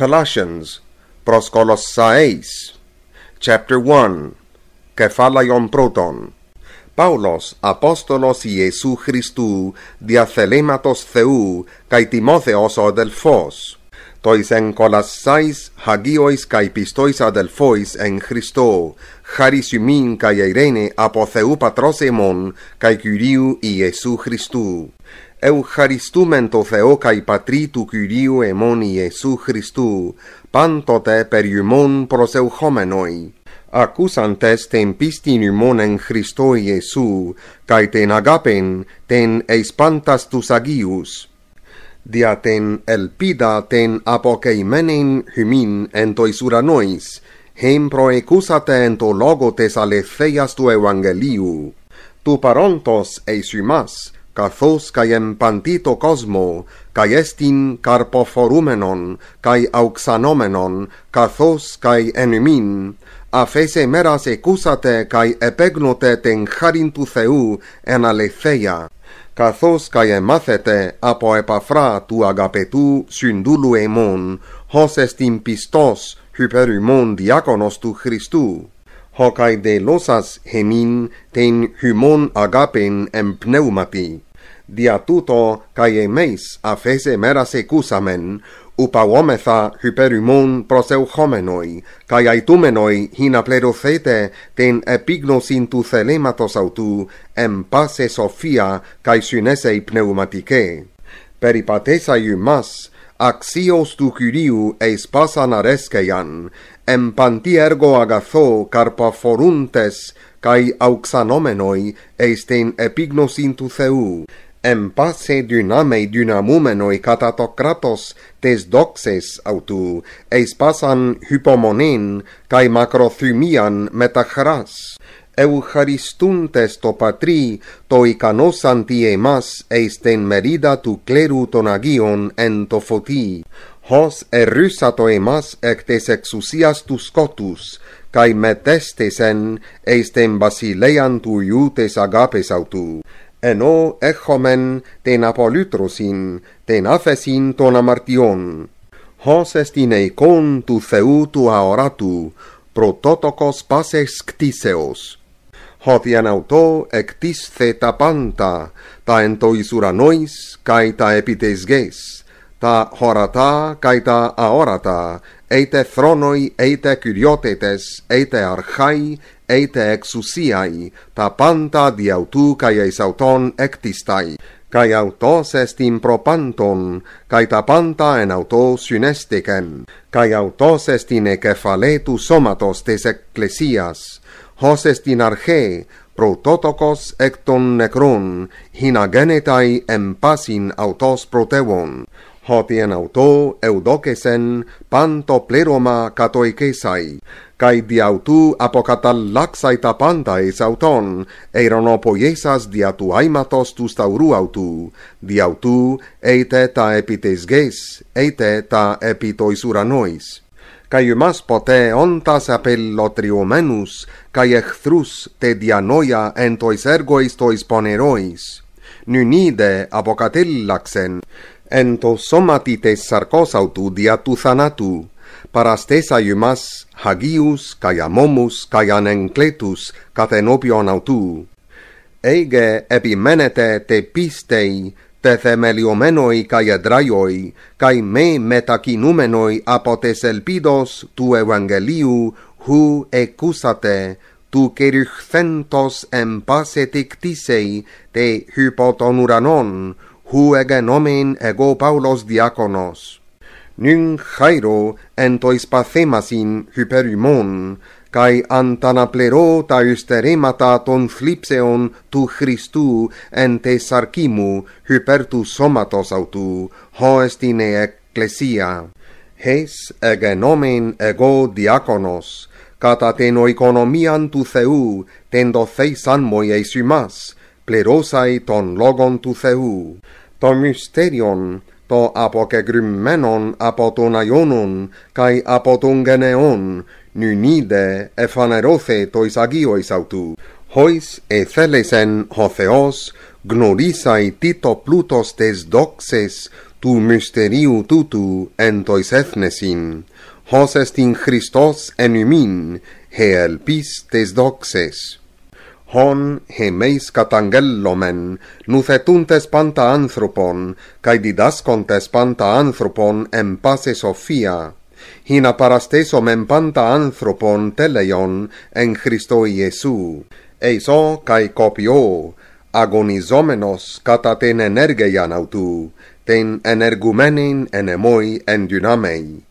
Colossians προς Κολοσσαΐς, chapter 1, κεφάλαιον πρώτον. Παύλος, Απόστολος Ιησού Χριστού, διαθελήματος Θεού, καί Τιμόθεος ο αδελφός, Τοις εν colassais χαγίοις καί πιστοίς αδελφόις εν Χριστῷ χαρισιμήν και Ειρένη από Θεού πατρός καί και Κυρίου Ιησού Χριστού Eucharistumen to Theo cae patritu tu curiu emon Iesu Christu, pantote periumon proseuchomenoi, accusantes tem pistiniumon en Christo Iesu, kai ten agapen ten eis pantas tus agius. Dia ten elpida ten apoceimenem humin entois uranois, hem proecusate ento logo tes aletheias tu evangeliu, tu parontos eis humas, καθώς καί εν το κόσμο, καί εστιν καρποφορούμενον, καί αυξανόμενον, καθώς καί εν ημίν, αφές μέρας εκούσατε καί επέγνωτε την χάριν του Θεού εν αληθεία, καθώς καί εμάθετε από επαφρά του αγαπητού συντούλου εμών, ως εστιν πιστός χυπερουμών διάκονος του Χριστού ὁ καί λόσας ἤμιν τέν hymon αγάπην εμπνεύματι, dia tuto kai emeis afese meras ecusamen upa omethā hyperumon proseu homenoi kai aitumenoi hina plerothete thete ten epignosin tu thelematos autu em pase sophia kai synese pneumatike peripatesa iumas axios tu curiu eis pasan areskeian empanti ergo agatho carpa foruntes kai auxanomenoi eis ten epignosin tu theou em passe dyname dynamumenoi catatocratos tes doxes autu eis passan hypomonin kai macrothymian metachras, eucharistuntes to patri to ikanosan tie mas eis ten merida tu cleru ton agion en to hos erusato emas ec tes exusias tu scotus kai metestes en eis ten basileian tu iutes agapes autu ενώ έχομεν την απολύτρωσιν, την άφεσιν των αμαρτιών. Ως εστιν εικόν του Θεού του αοράτου, πρωτότοκος πάσες κτίσεως. Ότι εν αυτό εκτίσθε τα πάντα, τα εν το εις ουρανόης, καί τα επιτεσγές, τα χωρατά καί τα αόρατα, είτε θρόνοι, είτε κυριότητες, είτε αρχάι, eite ex usiai, ta panta diautu cae auton ectistai, cae autos est impropanton, cae ta panta en auto synestecem, cae autos est in ecefaletu somatos tes ecclesias, hos est in arche, prototocos ecton necron, hinagenetai empasin autos proteon, hopien auto eudokesen panto pleroma katoikesai kai diautu apokatal laxai ta panta eis auton eiron opoiesas diatu aimatos tu stauru autu diautu eite ta epites eite ta epitois uranois kai mas pote ontas apello triomenus kai echthrus te dianoia entois ergois tois poneroi nunide apokatillaxen ento somati sarcos sarkos autu dia tu thanatu, paras aiumas hagius, kai amomus, kai anencletus, katen autu. Ege epimenete te pistei, te themeliomenoi kai edraioi, kai me metakinumenoi apotes elpidos tu evangeliu, hu ecusate, tu keryxentos empase etictisei, te hypoton uranon, huege nomen ego Paulos diaconos. Nyn chairo entois pathemasin hyperimon, kai antanaplero ta ysterimata ton flipseon tu Christu en te hyper hypertu somatos autu, hoestine ecclesia. Hes ege nomen ego diaconos, kata ten oikonomian tu Theu, tendo theis anmoi eisumas, Plerosae ton logon tu theou to mysterion to apokrymenon apotunaionun kai apotungeneon nynide ephaneroe tois agiois autou hois ezelisen ho theos gnurisai tito plutos tes doxes tu mysteriu tutou en tois ethnesin ho se tin christos en uimin he alpis tes doxes hon hemeis catangellomen NUTHETUNTES PANTA anthropon kai didas PANTA anthropon EM pace sophia hina parastes omen panta anthropon teleion en christo iesou eis o kai copio agonizomenos cata ten energeian AUTU, ten energumenin en emoi en dynamei